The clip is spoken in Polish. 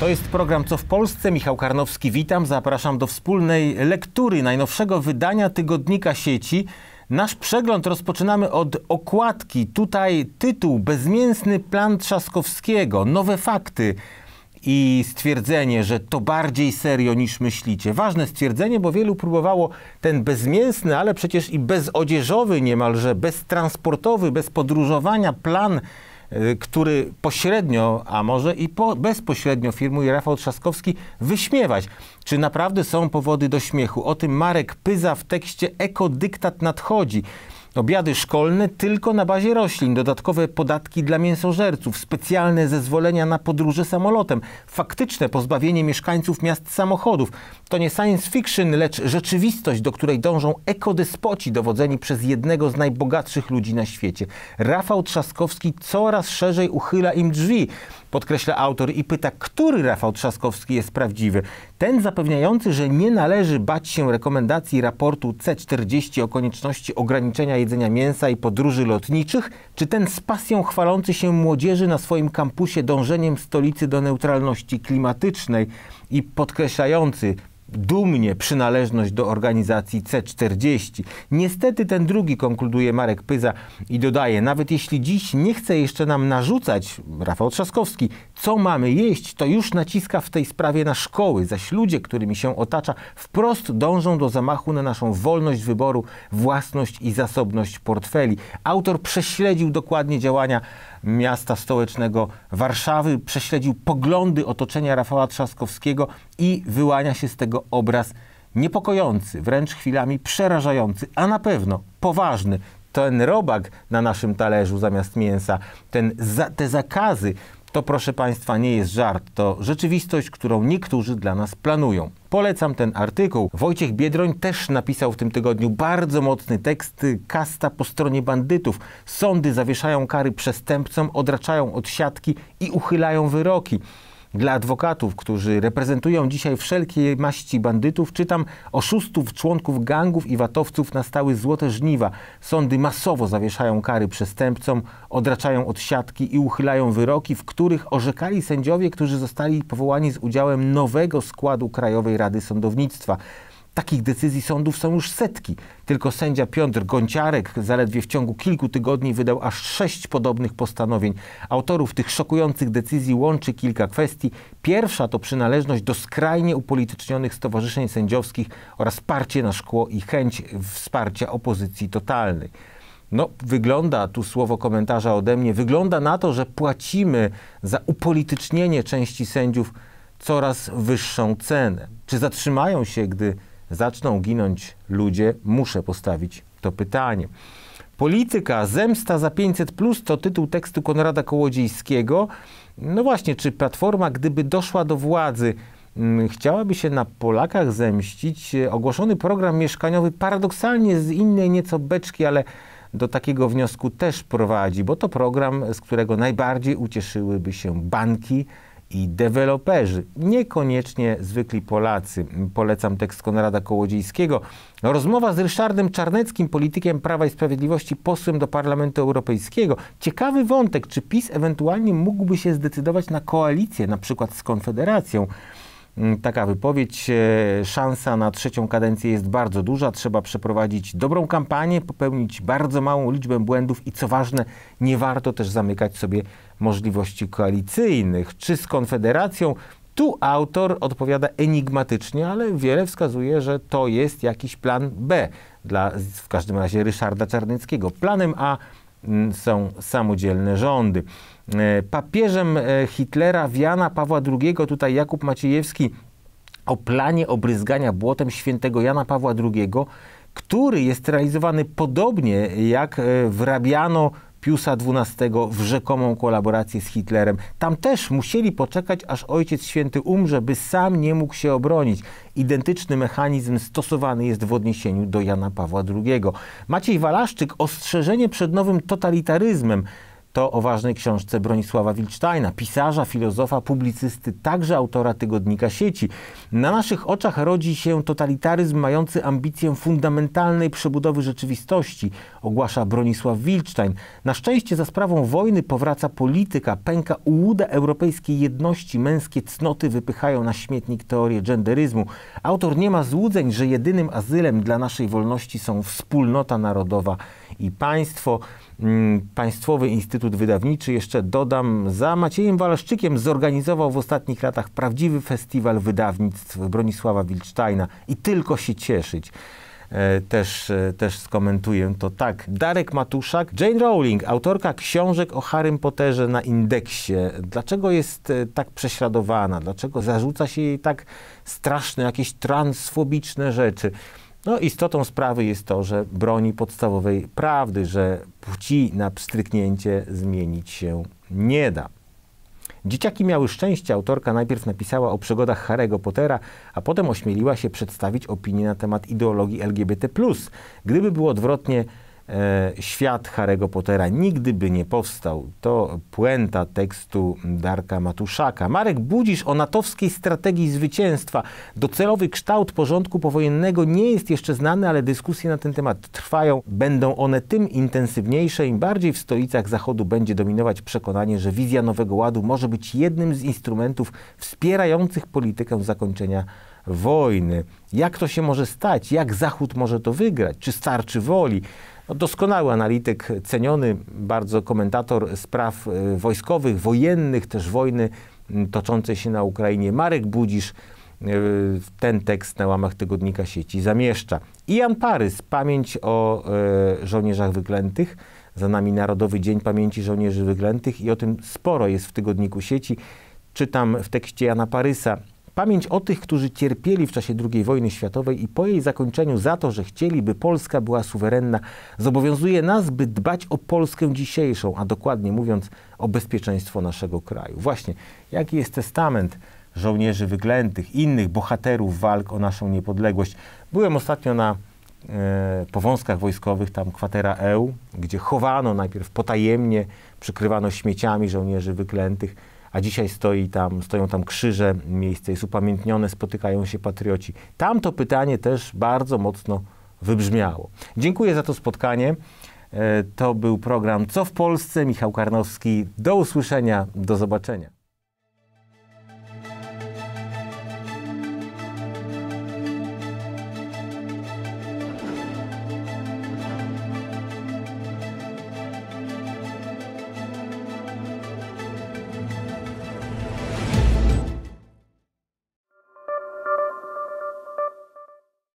To jest program Co w Polsce. Michał Karnowski, witam. Zapraszam do wspólnej lektury najnowszego wydania tygodnika sieci. Nasz przegląd rozpoczynamy od okładki. Tutaj tytuł Bezmięsny plan Trzaskowskiego. Nowe fakty i stwierdzenie, że to bardziej serio niż myślicie. Ważne stwierdzenie, bo wielu próbowało ten bezmięsny, ale przecież i bezodzieżowy niemalże, beztransportowy, bez podróżowania plan Y, który pośrednio, a może i po, bezpośrednio firmuje Rafał Trzaskowski, wyśmiewać. Czy naprawdę są powody do śmiechu? O tym Marek Pyza w tekście Ekodyktat nadchodzi. Obiady szkolne tylko na bazie roślin, dodatkowe podatki dla mięsożerców, specjalne zezwolenia na podróże samolotem, faktyczne pozbawienie mieszkańców miast samochodów. To nie science fiction, lecz rzeczywistość, do której dążą ekodyspoci dowodzeni przez jednego z najbogatszych ludzi na świecie. Rafał Trzaskowski coraz szerzej uchyla im drzwi podkreśla autor i pyta, który Rafał Trzaskowski jest prawdziwy. Ten zapewniający, że nie należy bać się rekomendacji raportu C40 o konieczności ograniczenia jedzenia mięsa i podróży lotniczych, czy ten z pasją chwalący się młodzieży na swoim kampusie dążeniem stolicy do neutralności klimatycznej i podkreślający dumnie przynależność do organizacji C40. Niestety ten drugi, konkluduje Marek Pyza i dodaje, nawet jeśli dziś nie chce jeszcze nam narzucać, Rafał Trzaskowski, co mamy jeść, to już naciska w tej sprawie na szkoły, zaś ludzie, którymi się otacza, wprost dążą do zamachu na naszą wolność wyboru, własność i zasobność portfeli. Autor prześledził dokładnie działania miasta stołecznego Warszawy, prześledził poglądy otoczenia Rafała Trzaskowskiego i wyłania się z tego obraz niepokojący, wręcz chwilami przerażający, a na pewno poważny. Ten robak na naszym talerzu zamiast mięsa, ten za, te zakazy to, proszę Państwa, nie jest żart, to rzeczywistość, którą niektórzy dla nas planują. Polecam ten artykuł. Wojciech Biedroń też napisał w tym tygodniu bardzo mocny tekst y, Kasta po stronie bandytów. Sądy zawieszają kary przestępcom, odraczają od siatki i uchylają wyroki dla adwokatów, którzy reprezentują dzisiaj wszelkie maści bandytów, czytam oszustów, członków gangów i watowców nastały złote żniwa. Sądy masowo zawieszają kary przestępcom, odraczają odsiadki i uchylają wyroki, w których orzekali sędziowie, którzy zostali powołani z udziałem nowego składu Krajowej Rady Sądownictwa. Takich decyzji sądów są już setki. Tylko sędzia Piotr Gonciarek zaledwie w ciągu kilku tygodni wydał aż sześć podobnych postanowień. Autorów tych szokujących decyzji łączy kilka kwestii. Pierwsza to przynależność do skrajnie upolitycznionych stowarzyszeń sędziowskich oraz parcie na szkło i chęć wsparcia opozycji totalnej. No, wygląda, tu słowo komentarza ode mnie, wygląda na to, że płacimy za upolitycznienie części sędziów coraz wyższą cenę. Czy zatrzymają się, gdy zaczną ginąć ludzie, muszę postawić to pytanie. Polityka Zemsta za 500 plus to tytuł tekstu Konrada Kołodziejskiego. No właśnie, czy Platforma, gdyby doszła do władzy, mm, chciałaby się na Polakach zemścić? E, ogłoszony program mieszkaniowy paradoksalnie z innej nieco beczki, ale do takiego wniosku też prowadzi, bo to program, z którego najbardziej ucieszyłyby się banki, i deweloperzy, niekoniecznie zwykli Polacy. Polecam tekst Konrada Kołodziejskiego. Rozmowa z Ryszardem Czarneckim, politykiem Prawa i Sprawiedliwości, posłem do Parlamentu Europejskiego. Ciekawy wątek, czy PiS ewentualnie mógłby się zdecydować na koalicję, na przykład z Konfederacją. Mm, taka wypowiedź, e, szansa na trzecią kadencję jest bardzo duża. Trzeba przeprowadzić dobrą kampanię, popełnić bardzo małą liczbę błędów i co ważne, nie warto też zamykać sobie możliwości koalicyjnych, czy z Konfederacją. Tu autor odpowiada enigmatycznie, ale wiele wskazuje, że to jest jakiś plan B dla w każdym razie Ryszarda Czarnyckiego. Planem A mm, są samodzielne rządy. E, papieżem e, Hitlera Wiana Pawła II, tutaj Jakub Maciejewski o planie obryzgania błotem świętego Jana Pawła II, który jest realizowany podobnie jak e, wrabiano Piusa XII w rzekomą kolaborację z Hitlerem. Tam też musieli poczekać, aż Ojciec Święty umrze, by sam nie mógł się obronić. Identyczny mechanizm stosowany jest w odniesieniu do Jana Pawła II. Maciej Walaszczyk ostrzeżenie przed nowym totalitaryzmem to o ważnej książce Bronisława Wilcztajna, pisarza, filozofa, publicysty, także autora tygodnika sieci. Na naszych oczach rodzi się totalitaryzm mający ambicję fundamentalnej przebudowy rzeczywistości, ogłasza Bronisław Wilcztajn. Na szczęście za sprawą wojny powraca polityka, pęka ułuda europejskiej jedności, męskie cnoty wypychają na śmietnik teorię genderyzmu. Autor nie ma złudzeń, że jedynym azylem dla naszej wolności są wspólnota narodowa i państwo. Mm, Państwowy Instytut Instytut Wydawniczy, jeszcze dodam, za Maciejem Walaszczykiem zorganizował w ostatnich latach prawdziwy festiwal wydawnictw Bronisława Wilcztajna i tylko się cieszyć. E, też, e, też skomentuję to tak. Darek Matuszak, Jane Rowling, autorka książek o Harrym Potterze na indeksie. Dlaczego jest e, tak prześladowana? Dlaczego zarzuca się jej tak straszne, jakieś transfobiczne rzeczy? No istotą sprawy jest to, że broni podstawowej prawdy, że płci na pstryknięcie zmienić się nie da. Dzieciaki miały szczęście, autorka najpierw napisała o przygodach Harry'ego Pottera, a potem ośmieliła się przedstawić opinię na temat ideologii LGBT+. Gdyby było odwrotnie, E, świat Harry'ego Pottera nigdy by nie powstał. To puenta tekstu Darka Matuszaka. Marek Budzisz o natowskiej strategii zwycięstwa. Docelowy kształt porządku powojennego nie jest jeszcze znany, ale dyskusje na ten temat trwają. Będą one tym intensywniejsze, im bardziej w stolicach Zachodu będzie dominować przekonanie, że wizja Nowego Ładu może być jednym z instrumentów wspierających politykę zakończenia wojny. Jak to się może stać? Jak Zachód może to wygrać? Czy starczy woli? no, doskonały analityk, ceniony bardzo komentator spraw y, wojskowych, wojennych, też wojny mm, toczącej się na Ukrainie. Marek Budzisz y, ten tekst na łamach tygodnika sieci zamieszcza. I Jan Parys, pamięć o y, żołnierzach wyklętych. Za nami Narodowy Dzień Pamięci Żołnierzy Wyklętych i o tym sporo jest w tygodniku sieci. Czytam w tekście Jana Parysa Pamięć o tych, którzy cierpieli w czasie II wojny światowej i po jej zakończeniu za to, że chcieli, by Polska była suwerenna, zobowiązuje nas, by dbać o Polskę dzisiejszą, a dokładnie mówiąc o bezpieczeństwo naszego kraju. Właśnie, jaki jest testament żołnierzy wyklętych, innych bohaterów walk o naszą niepodległość? Byłem ostatnio na e, powązkach wojskowych, tam kwatera EU, gdzie chowano najpierw potajemnie, przykrywano śmieciami żołnierzy wyklętych a dzisiaj stoi tam, stoją tam krzyże, miejsce jest upamiętnione, spotykają się patrioci. Tam to pytanie też bardzo mocno wybrzmiało. Dziękuję za to spotkanie. E, to był program Co w Polsce? Michał Karnowski. Do usłyszenia, do zobaczenia.